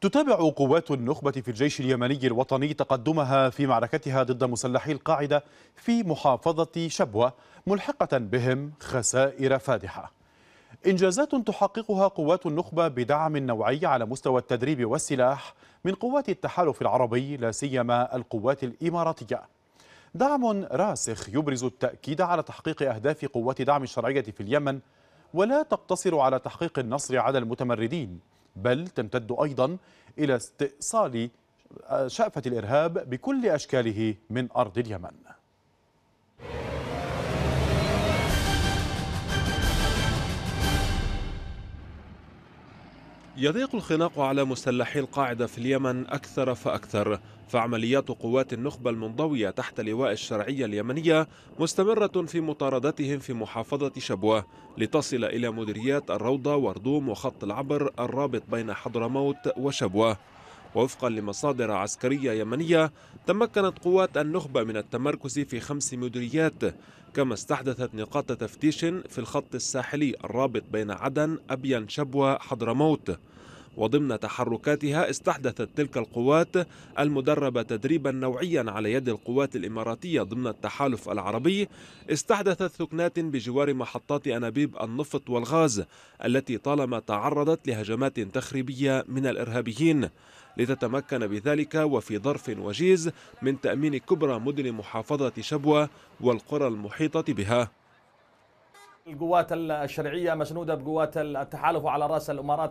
تتابع قوات النخبة في الجيش اليمني الوطني تقدمها في معركتها ضد مسلحي القاعدة في محافظة شبوة ملحقة بهم خسائر فادحة إنجازات تحققها قوات النخبة بدعم نوعي على مستوى التدريب والسلاح من قوات التحالف العربي لا سيما القوات الإماراتية دعم راسخ يبرز التأكيد على تحقيق أهداف قوات دعم الشرعية في اليمن ولا تقتصر على تحقيق النصر على المتمردين بل تمتد أيضا إلى استئصال آه، شأفة الإرهاب بكل أشكاله من أرض اليمن يضيق الخناق على مسلحي القاعدة في اليمن أكثر فأكثر فعمليات قوات النخبة المنضوية تحت لواء الشرعية اليمنية مستمرة في مطاردتهم في محافظة شبوة لتصل إلى مديريات الروضة وردوم وخط العبر الرابط بين حضرموت وشبوة ووفقا لمصادر عسكرية يمنية تمكنت قوات النخبة من التمركز في خمس مديريات كما استحدثت نقاط تفتيش في الخط الساحلي الرابط بين عدن أبيان شبوة حضرموت وضمن تحركاتها استحدثت تلك القوات المدربة تدريبا نوعيا على يد القوات الإماراتية ضمن التحالف العربي استحدثت ثكنات بجوار محطات أنابيب النفط والغاز التي طالما تعرضت لهجمات تخريبية من الإرهابيين لتتمكن بذلك وفي ظرف وجيز من تأمين كبرى مدن محافظة شبوة والقرى المحيطة بها القوات الشرعية مسنودة بقوات التحالف على رأس الأمارات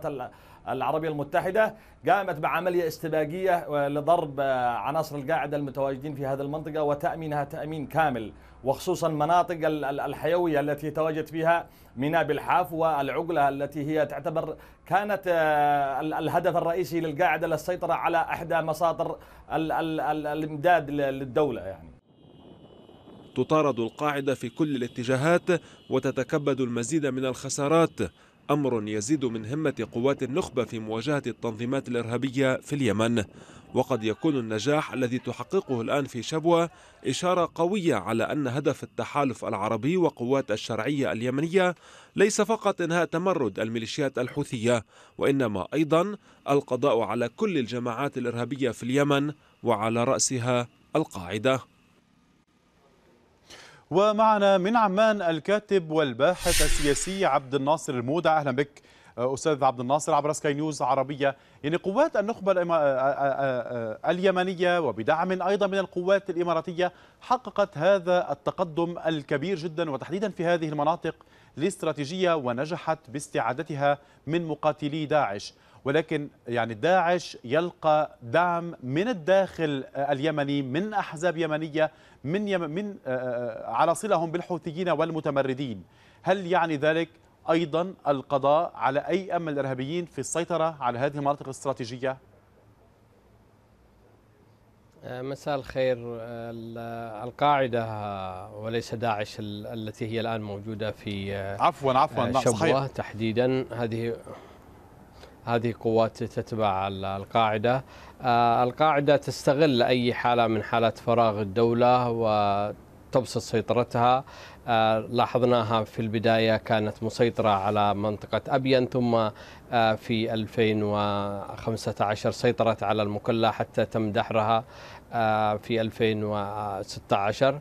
العربية المتحدة قامت بعملية استباقية آه، لضرب آه، عناصر القاعدة المتواجدين في هذه المنطقة وتأمينها تأمين كامل وخصوصا مناطق الحيوية التي تواجد فيها ميناء بالحاف والعقلة التي هي تعتبر كانت آه، الهدف الرئيسي للقاعدة للسيطرة على إحدى مصادر الإمداد للدولة يعني تطارد القاعدة في كل الاتجاهات وتتكبد المزيد من الخسارات أمر يزيد من همة قوات النخبة في مواجهة التنظيمات الإرهابية في اليمن وقد يكون النجاح الذي تحققه الآن في شبوة إشارة قوية على أن هدف التحالف العربي وقوات الشرعية اليمنية ليس فقط إنهاء تمرد الميليشيات الحوثية وإنما أيضا القضاء على كل الجماعات الإرهابية في اليمن وعلى رأسها القاعدة ومعنا من عمان الكاتب والباحث السياسي عبد الناصر المودع اهلا بك آه، استاذ عبد الناصر عبر سكاي نيوز عربيه يعني قوات النخبه آه، آه، اليمنيه وبدعم ايضا من القوات الاماراتيه حققت هذا التقدم الكبير جدا وتحديدا في هذه المناطق الاستراتيجيه ونجحت باستعادتها من مقاتلي داعش ولكن يعني داعش يلقى دعم من الداخل اليمني من احزاب يمنيه من من على صلهم بالحوثيين والمتمردين هل يعني ذلك أيضا القضاء على أي امن الإرهابيين في السيطرة على هذه المناطق الاستراتيجية؟ مساء الخير القاعدة وليس داعش التي هي الآن موجودة في عفوا عفوا نعم، صحيح. تحديدا هذه هذه قوات تتبع القاعدة آه، القاعدة تستغل أي حالة من حالات فراغ الدولة وتبسط سيطرتها آه، لاحظناها في البداية كانت مسيطرة على منطقة أبين ثم آه، في 2015 سيطرت على المكلا حتى تم دحرها في 2016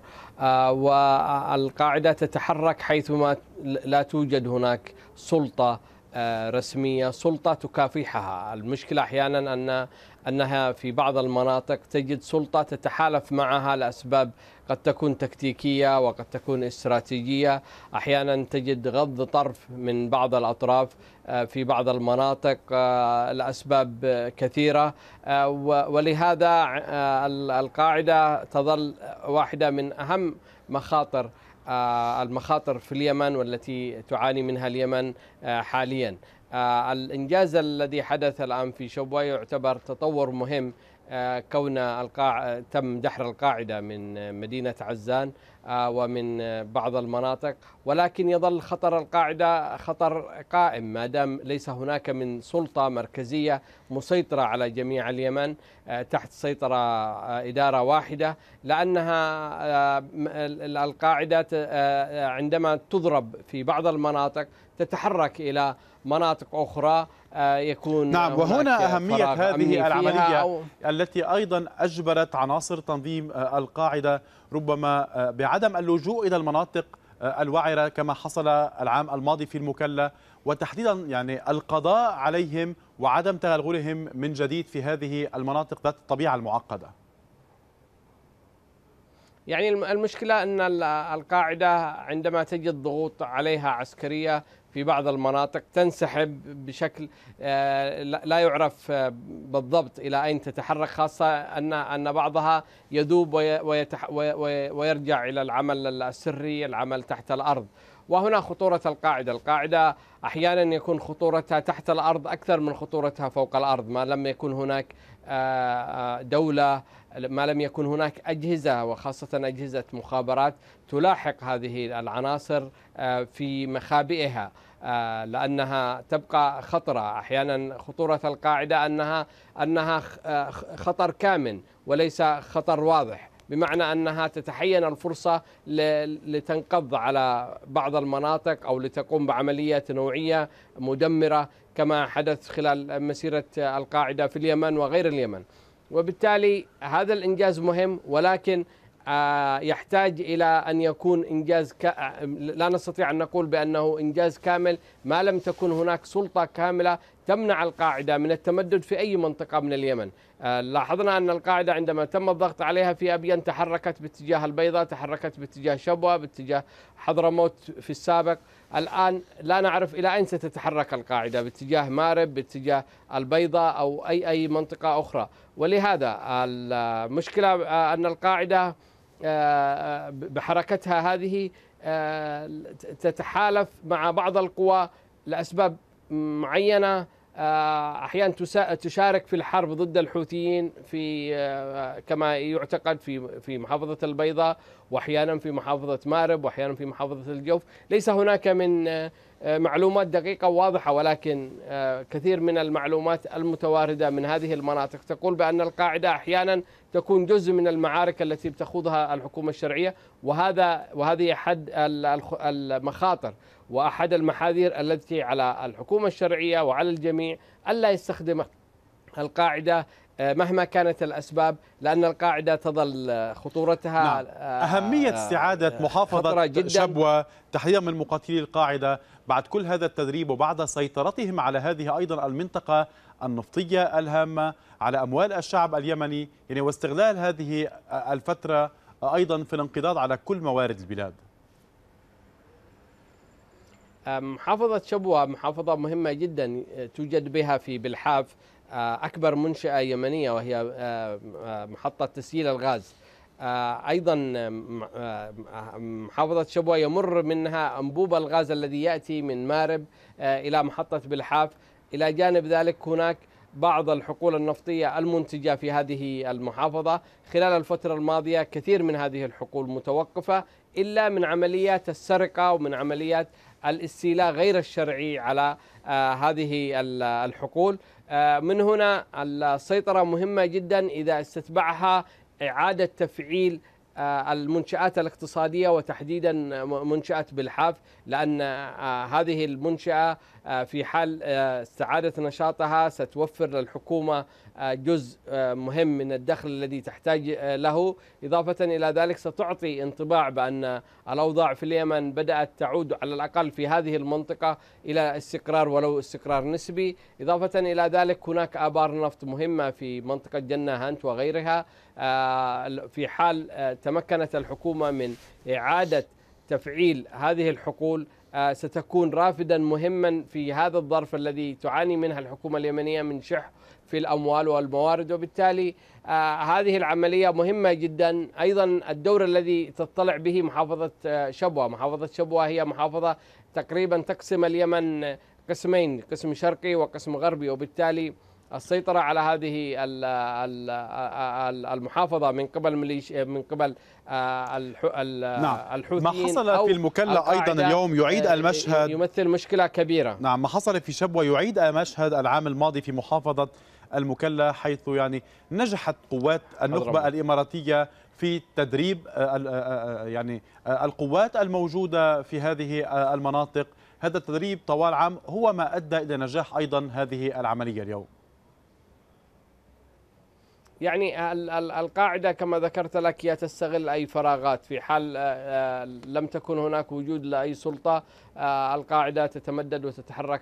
والقاعدة تتحرك حيثما لا توجد هناك سلطة آه، رسمية سلطة تكافحها المشكلة أحيانا أن أنها في بعض المناطق تجد سلطة تتحالف معها لأسباب قد تكون تكتيكية وقد تكون استراتيجية أحيانا تجد غض طرف من بعض الأطراف آه، في بعض المناطق آه، لأسباب كثيرة ولهذا القاعدة تظل واحدة من أهم مخاطر آه، المخاطر في اليمن والتي تعاني منها اليمن آه، حاليا آه، الإنجاز الذي حدث الآن في شبوة يعتبر تطور مهم آه، كون القاع تم دحر القاعدة من مدينة عزان آه، ومن بعض المناطق ولكن يظل خطر القاعدة خطر قائم ما دام ليس هناك من سلطة مركزية مسيطرة على جميع اليمن آه، تحت سيطرة إدارة واحدة لأنها القاعدة عندما تضرب في بعض المناطق تتحرك إلى مناطق أخرى آه، يكون نعم وهنا أهمية هذه العملية أو آه، التي أيضا أجبرت عناصر تنظيم آه، القاعدة ربما بعدم اللجوء إلى المناطق الوعرة كما حصل العام الماضي في المكلا وتحديدا يعني القضاء عليهم وعدم تغلغلهم من جديد في هذه المناطق ذات الطبيعة المعقدة يعني المشكلة أن القاعدة عندما تجد ضغوط عليها عسكرية في بعض المناطق تنسحب بشكل آه، لا يعرف آه، بالضبط الى اين تتحرك خاصه ان ان بعضها يذوب ويرجع الى العمل السري العمل تحت الارض وهنا خطورة القاعدة القاعدة أحيانا يكون خطورتها تحت الأرض أكثر من خطورتها فوق الأرض ما لم يكن هناك آه، دولة ما لم يكن هناك أجهزة وخاصة أجهزة مخابرات تلاحق هذه العناصر آه، في مخابئها آه، لانها تبقى خطره احيانا خطوره القاعده انها انها آه، خطر كامن وليس خطر واضح بمعنى انها تتحين الفرصه لتنقض على بعض المناطق او لتقوم بعمليه نوعيه مدمره كما حدث خلال مسيره القاعده في اليمن وغير اليمن وبالتالي هذا الانجاز مهم ولكن آه، يحتاج الى ان يكون انجاز ك... آه، لا نستطيع ان نقول بانه انجاز كامل ما لم تكن هناك سلطه كامله تمنع القاعده من التمدد في اي منطقه من اليمن. آه، لاحظنا ان القاعده عندما تم الضغط عليها في ابين تحركت باتجاه البيضاء، تحركت باتجاه شبوه، باتجاه حضرموت في السابق، الان لا نعرف الى اين ستتحرك القاعده باتجاه مارب، باتجاه البيضاء او اي اي منطقه اخرى، ولهذا المشكله ان القاعده آه، آه، بحركتها هذه آه، تتحالف مع بعض القوى لاسباب معينه آه، احيانا تشارك في الحرب ضد الحوثيين في آه، كما يعتقد في في محافظه البيضاء واحيانا في محافظه مارب واحيانا في محافظه الجوف، ليس هناك من آه، معلومات دقيقه واضحه ولكن كثير من المعلومات المتوارده من هذه المناطق تقول بان القاعده احيانا تكون جزء من المعارك التي بتخوضها الحكومه الشرعيه وهذا وهذه احد المخاطر واحد المحاذير التي على الحكومه الشرعيه وعلى الجميع الا يستخدم القاعده آه، مهما كانت الاسباب لان القاعده تظل آه، خطورتها نعم. آه، اهميه استعاده محافظه شبوه تحديدا من مقاتلي القاعده بعد كل هذا التدريب وبعد سيطرتهم على هذه ايضا المنطقه النفطيه الهامه على اموال الشعب اليمني يعني واستغلال هذه الفتره ايضا في الانقضاض على كل موارد البلاد محافظة شبوة محافظة مهمة جدا آه، توجد بها في بلحاف آه، أكبر منشأة يمنية وهي آه، محطة تسييل الغاز أيضا محافظة شبوة يمر منها أنبوب الغاز الذي يأتي من مارب إلى محطة بلحاف إلى جانب ذلك هناك بعض الحقول النفطية المنتجة في هذه المحافظة خلال الفترة الماضية كثير من هذه الحقول متوقفة إلا من عمليات السرقة ومن عمليات الاستيلاء غير الشرعي على آه، هذه الحقول آه، من هنا السيطرة مهمة جدا إذا استتبعها إعادة تفعيل آه، المنشآت الاقتصادية وتحديدا منشأة بالحاف لأن آه، هذه المنشأة آه، في حال استعادة نشاطها ستوفر للحكومة جزء مهم من الدخل الذي تحتاج له إضافة إلى ذلك ستعطي انطباع بأن الأوضاع في اليمن بدأت تعود على الأقل في هذه المنطقة إلى استقرار ولو استقرار نسبي إضافة إلى ذلك هناك آبار نفط مهمة في منطقة جنة هانت وغيرها في حال تمكنت الحكومة من إعادة تفعيل هذه الحقول آه، ستكون رافدا مهما في هذا الظرف الذي تعاني منها الحكومة اليمنية من شح في الأموال والموارد وبالتالي آه، هذه العملية مهمة جدا أيضا الدور الذي تطلع به محافظة آه، شبوة محافظة شبوة هي محافظة تقريبا تقسم اليمن قسمين قسم شرقي وقسم غربي وبالتالي السيطرة على هذه المحافظة من قبل من قبل آه، نعم. الحوثيين ما حصل في المكلا أيضا اليوم يعيد آه، المشهد يمثل مشكلة كبيرة نعم ما حصل في شبوة يعيد المشهد العام الماضي في محافظة المكلا حيث يعني نجحت قوات النخبة الإماراتية في تدريب آه، يعني القوات الموجودة في هذه المناطق هذا التدريب طوال عام هو ما أدى إلى نجاح أيضا هذه العملية اليوم يعني القاعدة كما ذكرت لك هي تستغل أي فراغات في حال آه، آه، لم تكن هناك وجود لأي سلطة آه، القاعدة تتمدد وتتحرك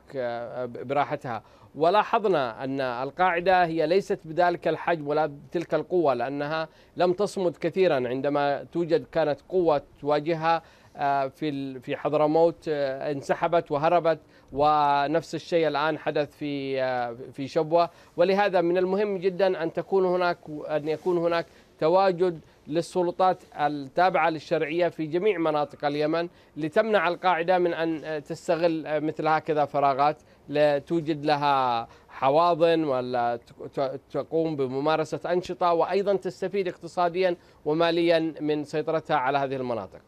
براحتها ولاحظنا أن القاعدة هي ليست بذلك الحجم ولا بتلك القوة لأنها لم تصمد كثيرا عندما توجد كانت قوة تواجهها آه، في في حضرموت آه، انسحبت وهربت ونفس الشيء الان حدث في آه، في شبوه ولهذا من المهم جدا ان تكون هناك ان يكون هناك تواجد للسلطات التابعه للشرعيه في جميع مناطق اليمن لتمنع القاعده من ان تستغل مثل هكذا فراغات لتوجد لها حواضن ولا تقوم بممارسه انشطه وايضا تستفيد اقتصاديا وماليا من سيطرتها على هذه المناطق.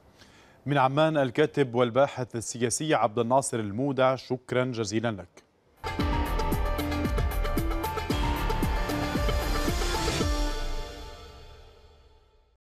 من عمان الكاتب والباحث السياسي عبد الناصر المودع شكرا جزيلا لك